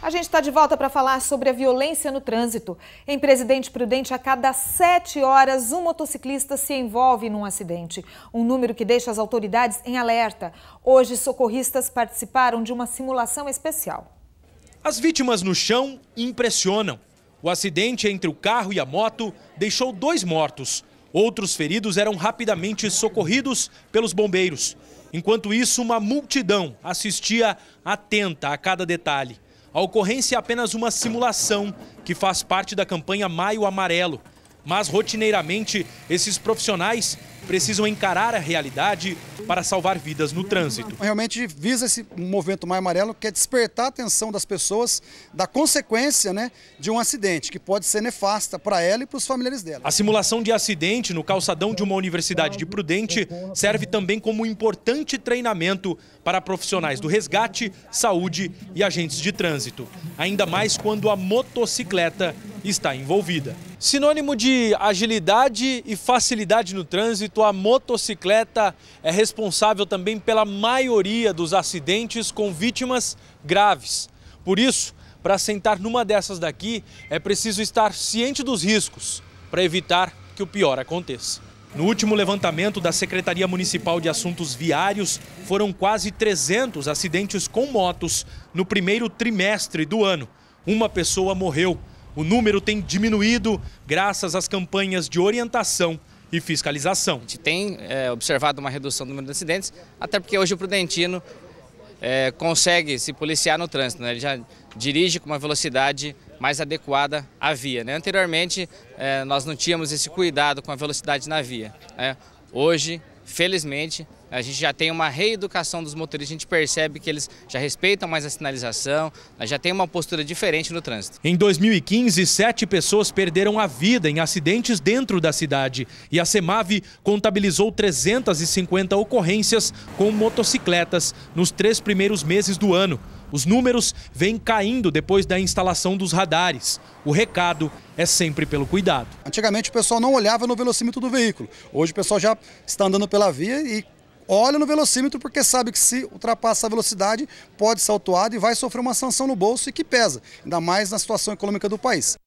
A gente está de volta para falar sobre a violência no trânsito. Em Presidente Prudente, a cada sete horas, um motociclista se envolve num acidente. Um número que deixa as autoridades em alerta. Hoje, socorristas participaram de uma simulação especial. As vítimas no chão impressionam. O acidente entre o carro e a moto deixou dois mortos. Outros feridos eram rapidamente socorridos pelos bombeiros. Enquanto isso, uma multidão assistia atenta a cada detalhe. A ocorrência é apenas uma simulação que faz parte da campanha Maio Amarelo. Mas rotineiramente, esses profissionais precisam encarar a realidade para salvar vidas no trânsito. Realmente visa esse movimento mais amarelo que é despertar a atenção das pessoas da consequência né, de um acidente, que pode ser nefasta para ela e para os familiares dela. A simulação de acidente no calçadão de uma universidade de Prudente serve também como importante treinamento para profissionais do resgate, saúde e agentes de trânsito. Ainda mais quando a motocicleta está envolvida. Sinônimo de agilidade e facilidade no trânsito, a motocicleta é responsável também pela maioria dos acidentes com vítimas graves. Por isso, para sentar numa dessas daqui, é preciso estar ciente dos riscos para evitar que o pior aconteça. No último levantamento da Secretaria Municipal de Assuntos Viários, foram quase 300 acidentes com motos no primeiro trimestre do ano. Uma pessoa morreu o número tem diminuído graças às campanhas de orientação e fiscalização. A gente tem é, observado uma redução do número de acidentes, até porque hoje o Prudentino é, consegue se policiar no trânsito, né? ele já dirige com uma velocidade mais adequada à via. Né? Anteriormente, é, nós não tínhamos esse cuidado com a velocidade na via. Né? Hoje, Felizmente, a gente já tem uma reeducação dos motoristas, a gente percebe que eles já respeitam mais a sinalização, já tem uma postura diferente no trânsito. Em 2015, sete pessoas perderam a vida em acidentes dentro da cidade e a Semave contabilizou 350 ocorrências com motocicletas nos três primeiros meses do ano. Os números vêm caindo depois da instalação dos radares. O recado é sempre pelo cuidado. Antigamente o pessoal não olhava no velocímetro do veículo. Hoje o pessoal já está andando pela via e olha no velocímetro porque sabe que se ultrapassa a velocidade pode ser autuado e vai sofrer uma sanção no bolso e que pesa, ainda mais na situação econômica do país.